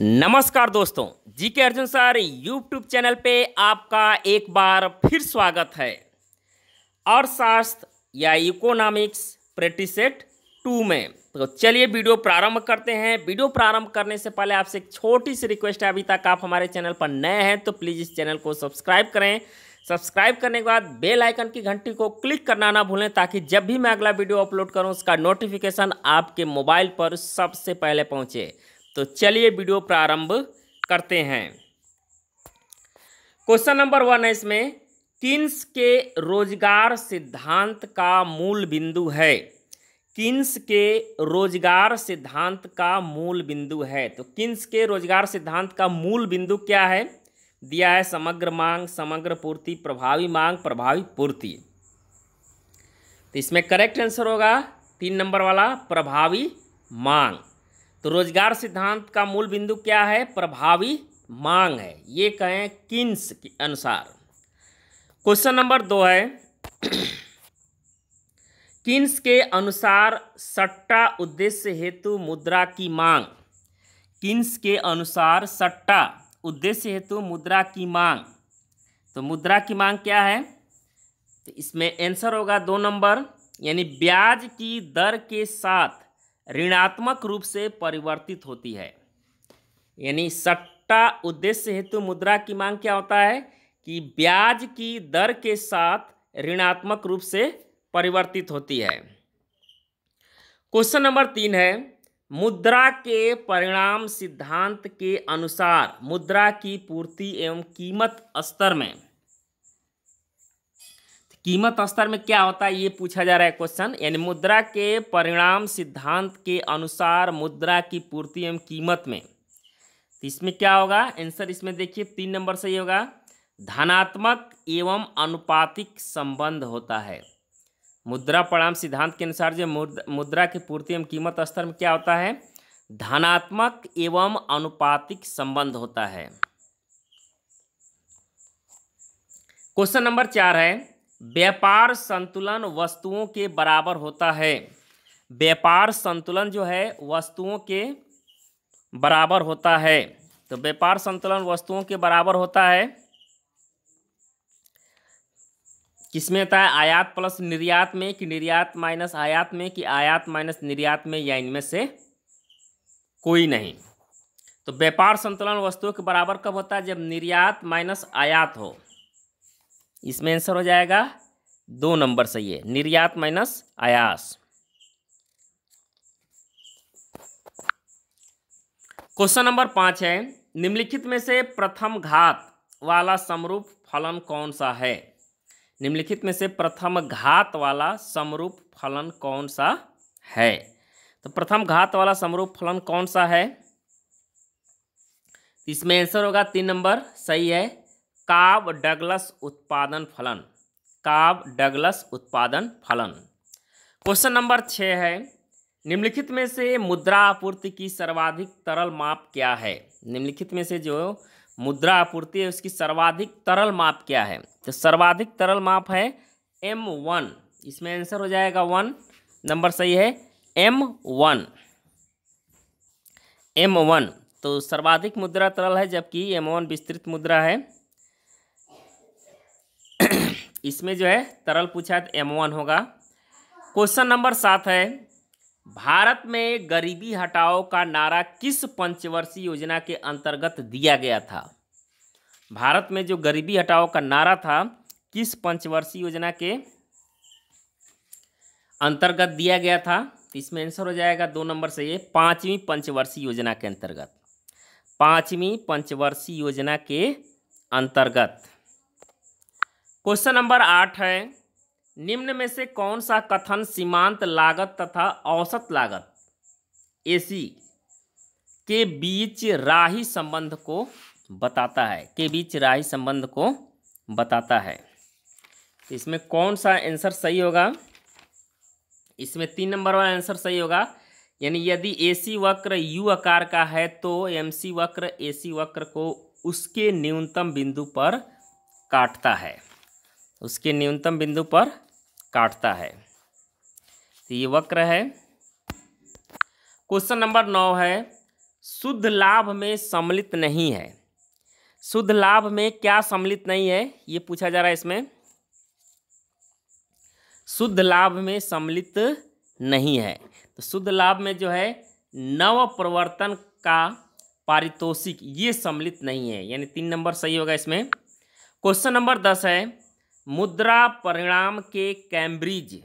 नमस्कार दोस्तों जी के अर्जुन सर यूट्यूब चैनल पे आपका एक बार फिर स्वागत है अर्थशास्त्र या इकोनॉमिक्स प्रैक्टिस सेट टू में तो चलिए वीडियो प्रारंभ करते हैं वीडियो प्रारंभ करने से पहले आपसे एक छोटी सी रिक्वेस्ट है अभी तक आप हमारे चैनल पर नए हैं तो प्लीज़ इस चैनल को सब्सक्राइब करें सब्सक्राइब करने के बाद बेल आइकन की घंटी को क्लिक करना ना भूलें ताकि जब भी मैं अगला वीडियो अपलोड करूं उसका नोटिफिकेशन आपके मोबाइल पर सबसे पहले पहुंचे तो चलिए वीडियो प्रारंभ करते हैं क्वेश्चन नंबर वन है इसमें किन्स के रोजगार सिद्धांत का मूल बिंदु है किन्स के रोजगार सिद्धांत का मूल बिंदु है तो किन्स के रोजगार सिद्धांत का मूल बिंदु क्या है दिया है समग्र मांग समग्र पूर्ति प्रभावी मांग प्रभावी पूर्ति तो इसमें करेक्ट आंसर होगा तीन नंबर वाला प्रभावी मांग तो रोजगार सिद्धांत का मूल बिंदु क्या है प्रभावी मांग है ये कहें किन्स के अनुसार क्वेश्चन नंबर दो है किन्स के अनुसार सट्टा उद्देश्य हेतु मुद्रा की मांग किन्स के अनुसार सट्टा उद्देश्य हेतु मुद्रा की मांग तो मुद्रा की मांग क्या है तो इसमें आंसर होगा दो नंबर यानी ब्याज की दर के साथ ऋणात्मक रूप से परिवर्तित होती है यानी सट्टा उद्देश्य हेतु मुद्रा की मांग क्या होता है कि ब्याज की दर के साथ ऋणात्मक रूप से परिवर्तित होती है क्वेश्चन नंबर तीन है मुद्रा के परिणाम सिद्धांत के अनुसार मुद्रा की पूर्ति एवं कीमत स्तर में कीमत स्तर में क्या होता है ये पूछा जा रहा है क्वेश्चन यानी मुद्रा के परिणाम सिद्धांत के अनुसार मुद्रा की पूर्ति एवं कीमत में तो इसमें क्या होगा आंसर इसमें देखिए तीन नंबर सही होगा धनात्मक एवं अनुपातिक संबंध होता है मुद्रा परिणाम सिद्धांत के अनुसार जो मुद्रा की पूर्ति एवं कीमत स्तर में क्या होता है धनात्मक एवं अनुपातिक संबंध होता है क्वेश्चन नंबर चार है व्यापार संतुलन वस्तुओं के बराबर होता है व्यापार संतुलन जो है वस्तुओं के बराबर होता है तो व्यापार संतुलन वस्तुओं के बराबर होता है किसमें आता है आयात प्लस निर्यात में कि निर्यात माइनस आयात में कि आयात माइनस निर्यात में या इनमें से कोई नहीं तो व्यापार संतुलन वस्तुओं के बराबर कब होता है जब निर्यात माइनस आयात हो इसमें आंसर हो जाएगा दो नंबर सही है निर्यात माइनस आयास क्वेश्चन नंबर पांच है निम्नलिखित में से प्रथम घात वाला समरूप फलन कौन सा है निम्नलिखित में से प्रथम घात वाला समरूप फलन कौन सा है तो प्रथम घात वाला समरूप फलन कौन सा है इसमें आंसर होगा तीन नंबर सही है काब डगलस उत्पादन फलन काब डगलस उत्पादन फलन क्वेश्चन नंबर छः है निम्नलिखित में से मुद्रा आपूर्ति की सर्वाधिक तरल माप क्या है निम्नलिखित में से जो मुद्रा आपूर्ति है उसकी सर्वाधिक तरल माप क्या है तो सर्वाधिक तरल माप है एम वन इसमें आंसर हो जाएगा वन नंबर सही है एम वन एम वन तो सर्वाधिक मुद्रा तरल है जबकि एम वन विस्तृत मुद्रा है इसमें जो है तरल पूछा है तो एम वन होगा क्वेश्चन नंबर सात है भारत में गरीबी हटाओ का नारा किस पंचवर्षीय योजना के अंतर्गत दिया गया था भारत में जो गरीबी हटाओ का नारा था किस पंचवर्षीय योजना के अंतर्गत दिया गया था इसमें आंसर हो जाएगा दो नंबर से ये पांचवीं पंचवर्षीय योजना के अंतर्गत पांचवीं पंचवर्षीय योजना के अंतर्गत क्वेश्चन नंबर आठ है निम्न में से कौन सा कथन सीमांत लागत तथा औसत लागत एसी के बीच राही संबंध को बताता है के बीच राही संबंध को बताता है इसमें कौन सा आंसर सही होगा इसमें तीन नंबर वाला आंसर सही होगा यानी यदि एसी वक्र यू आकार का है तो एमसी वक्र एसी वक्र को उसके न्यूनतम बिंदु पर काटता है उसके न्यूनतम बिंदु पर काटता है तो ये वक्र है क्वेश्चन नंबर नौ है शुद्ध लाभ में सम्मिलित नहीं है शुद्ध लाभ में क्या सम्मिलित नहीं है ये पूछा जा रहा है इसमें शुद्ध लाभ में सम्मिलित नहीं है तो शुद्ध लाभ में जो है नव प्रवर्तन का पारितोषिक ये सम्मिलित नहीं है यानी तीन नंबर सही होगा इसमें क्वेश्चन नंबर दस है मुद्रा परिणाम के कैम्ब्रिज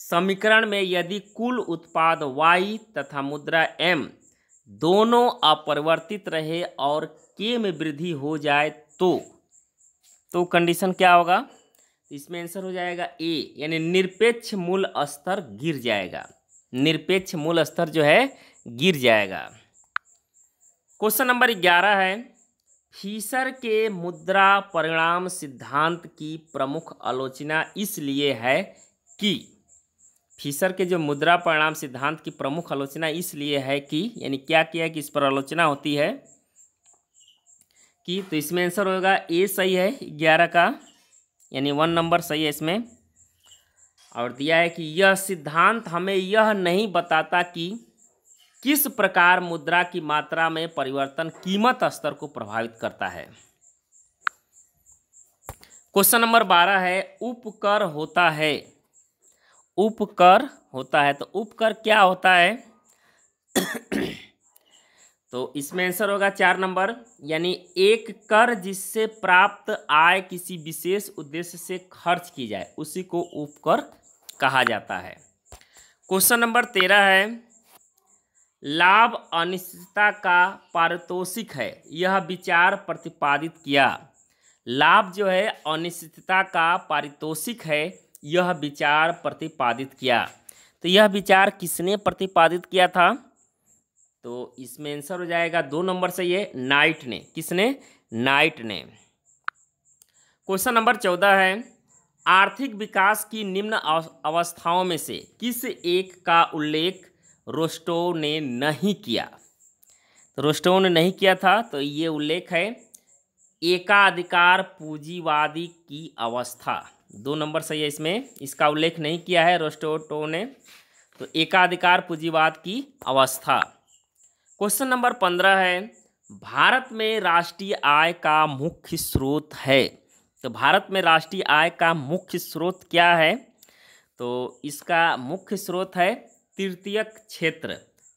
समीकरण में यदि कुल उत्पाद y तथा मुद्रा m दोनों अपरिवर्तित रहे और k में वृद्धि हो जाए तो तो कंडीशन क्या होगा इसमें आंसर हो जाएगा ए यानी निरपेक्ष मूल स्तर गिर जाएगा निरपेक्ष मूल स्तर जो है गिर जाएगा क्वेश्चन नंबर ग्यारह है फीसर के मुद्रा परिणाम सिद्धांत की प्रमुख आलोचना इसलिए है कि फीसर के जो मुद्रा परिणाम सिद्धांत की प्रमुख आलोचना इसलिए है कि यानी क्या किया कि इस पर आलोचना होती है कि तो इसमें आंसर होगा ए सही है ग्यारह का यानी वन नंबर सही है इसमें और दिया है कि यह सिद्धांत हमें यह नहीं बताता कि किस प्रकार मुद्रा की मात्रा में परिवर्तन कीमत स्तर को प्रभावित करता है क्वेश्चन नंबर बारह है उपकर होता है उपकर होता है तो उपकर क्या होता है तो इसमें आंसर होगा चार नंबर यानी एक कर जिससे प्राप्त आय किसी विशेष उद्देश्य से खर्च की जाए उसी को उपकर कहा जाता है क्वेश्चन नंबर तेरह है लाभ अनिश्चितता का पारितोषिक है यह विचार प्रतिपादित किया लाभ जो है अनिश्चितता का पारितोषिक है यह विचार प्रतिपादित किया तो यह विचार किसने प्रतिपादित किया था तो इसमें आंसर हो जाएगा दो नंबर से ये नाइट ने किसने नाइट ने क्वेश्चन नंबर चौदह है आर्थिक विकास की निम्न अवस्थाओं में से किस एक का उल्लेख रोस्टो ने नहीं किया तो रोस्टो ने नहीं किया था तो ये उल्लेख है एकाधिकार पूंजीवादी की अवस्था दो नंबर सही है इसमें इसका उल्लेख नहीं किया है रोस्टोटो ने तो एकाधिकार पूंजीवाद की अवस्था क्वेश्चन नंबर पंद्रह है भारत में राष्ट्रीय आय का मुख्य स्रोत है तो भारत में राष्ट्रीय आय का मुख्य स्रोत क्या है तो इसका मुख्य स्रोत है तृतीयक क्षेत्र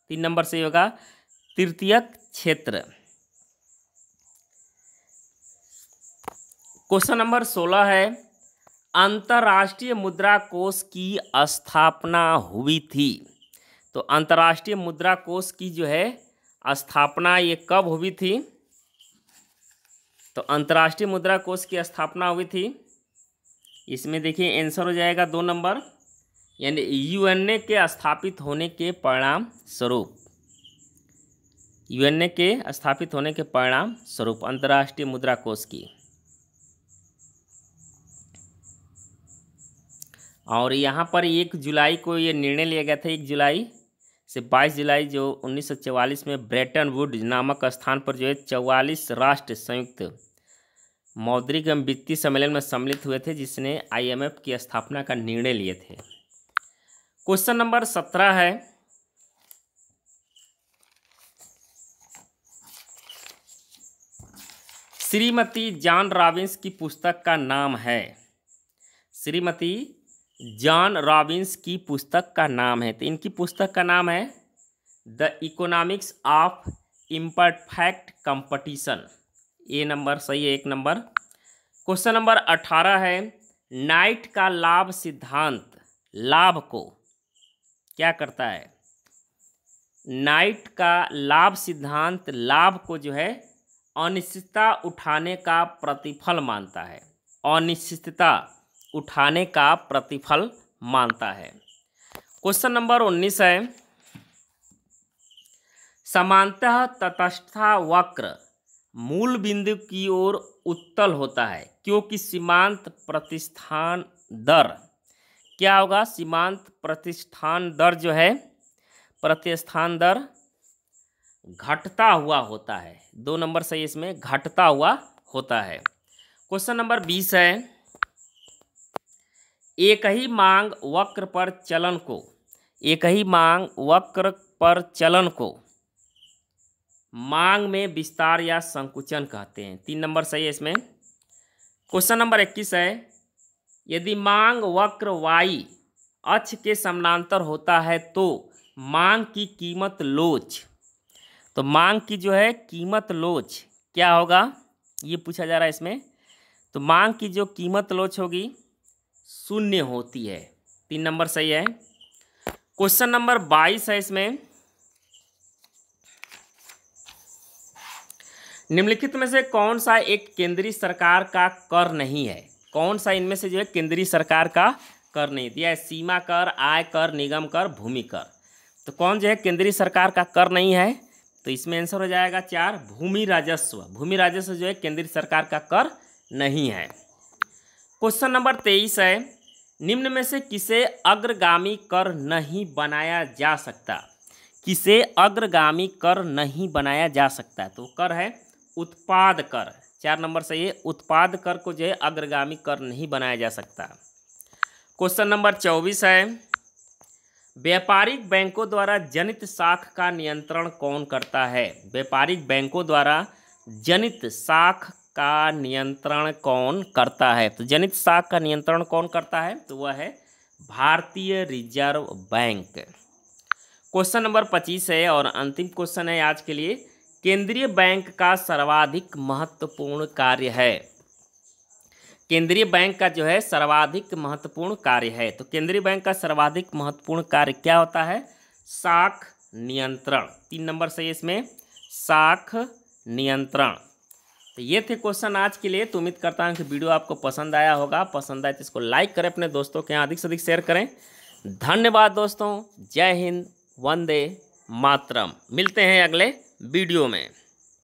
तीन नंबर से होगा तृतीयक क्षेत्र क्वेश्चन नंबर सोलह है अंतर्राष्ट्रीय मुद्रा कोष की स्थापना हुई थी तो अंतर्राष्ट्रीय मुद्रा कोष की जो है स्थापना ये कब हुई थी तो अंतर्राष्ट्रीय मुद्रा कोष की स्थापना हुई थी इसमें देखिए आंसर हो जाएगा दो नंबर यानी यूएनए के स्थापित होने के परिणाम स्वरूप यूएनए के स्थापित होने के परिणाम स्वरूप अंतर्राष्ट्रीय मुद्रा कोष की और यहाँ पर एक जुलाई को ये निर्णय लिया गया था एक जुलाई से बाईस जुलाई जो 1944 में ब्रेटन वुड नामक स्थान पर जो है चौवालीस राष्ट्र संयुक्त मौद्रिक एवं वित्तीय सम्मेलन में सम्मिलित हुए थे जिसने आईएमएफ की स्थापना का निर्णय लिए थे क्वेश्चन नंबर सत्रह है श्रीमती जॉन रॉबिन्स की पुस्तक का नाम है श्रीमती जॉन रॉबिन्स की पुस्तक का नाम है तो इनकी पुस्तक का नाम है the economics of imperfect competition A number सही है एक नंबर क्वेश्चन नंबर अठारह है नाइट का लाभ सिद्धांत लाभ को क्या करता है नाइट का लाभ सिद्धांत लाभ को जो है अनिश्चितता उठाने का प्रतिफल मानता है अनिश्चितता उठाने का प्रतिफल मानता है क्वेश्चन नंबर उन्नीस है समानतः तटस्था वक्र मूल बिंदु की ओर उत्तल होता है क्योंकि सीमांत प्रतिष्ठान दर क्या होगा सीमांत प्रतिष्ठान दर जो है प्रतिष्ठान दर घटता हुआ होता है दो नंबर सही इसमें घटता हुआ होता है क्वेश्चन नंबर बीस है एक ही मांग वक्र पर चलन को एक ही मांग वक्र पर चलन को मांग में विस्तार या संकुचन कहते हैं तीन नंबर सही है इसमें क्वेश्चन नंबर इक्कीस है यदि मांग वक्र वाई अक्ष के समानांतर होता है तो मांग की कीमत लोच तो मांग की जो है कीमत लोच क्या होगा ये पूछा जा रहा है इसमें तो मांग की जो कीमत लोच होगी शून्य होती है तीन नंबर सही है क्वेश्चन नंबर बाईस है इसमें निम्नलिखित में से कौन सा एक केंद्रीय सरकार का कर नहीं है कौन सा इनमें से जो है केंद्रीय सरकार का कर नहीं दिया है सीमा कर आय कर निगम कर भूमि कर तो कौन जो है केंद्रीय सरकार का कर नहीं है तो इसमें आंसर हो जाएगा चार भूमि राजस्व भूमि राजस्व जो है केंद्रीय सरकार का कर नहीं है क्वेश्चन नंबर तेईस है निम्न में से किसे अग्रगामी कर नहीं बनाया जा सकता किसे अग्रगामी कर नहीं बनाया जा सकता तो कर है उत्पाद कर चार नंबर सही है उत्पाद कर को जो है अग्रगामी कर नहीं बनाया जा सकता क्वेश्चन नंबर चौबीस है व्यापारिक बैंकों द्वारा जनित साख का नियंत्रण कौन करता है व्यापारिक बैंकों द्वारा जनित साख का नियंत्रण कौन करता है तो जनित साख का नियंत्रण कौन करता है तो वह है भारतीय रिजर्व बैंक क्वेश्चन नंबर पच्चीस है और अंतिम क्वेश्चन है आज के लिए केंद्रीय बैंक का सर्वाधिक महत्वपूर्ण कार्य है केंद्रीय बैंक का जो है सर्वाधिक महत्वपूर्ण कार्य है तो केंद्रीय बैंक का सर्वाधिक महत्वपूर्ण कार्य क्या होता है साख नियंत्रण तीन नंबर सही इसमें साख नियंत्रण तो ये थे क्वेश्चन आज के लिए तो उम्मीद करता हूँ कि वीडियो आपको पसंद आया होगा पसंद आए तो इसको लाइक करें अपने दोस्तों के यहाँ अधिक से अधिक शेयर करें धन्यवाद दोस्तों जय हिंद वंदे मातरम मिलते हैं अगले वीडियो में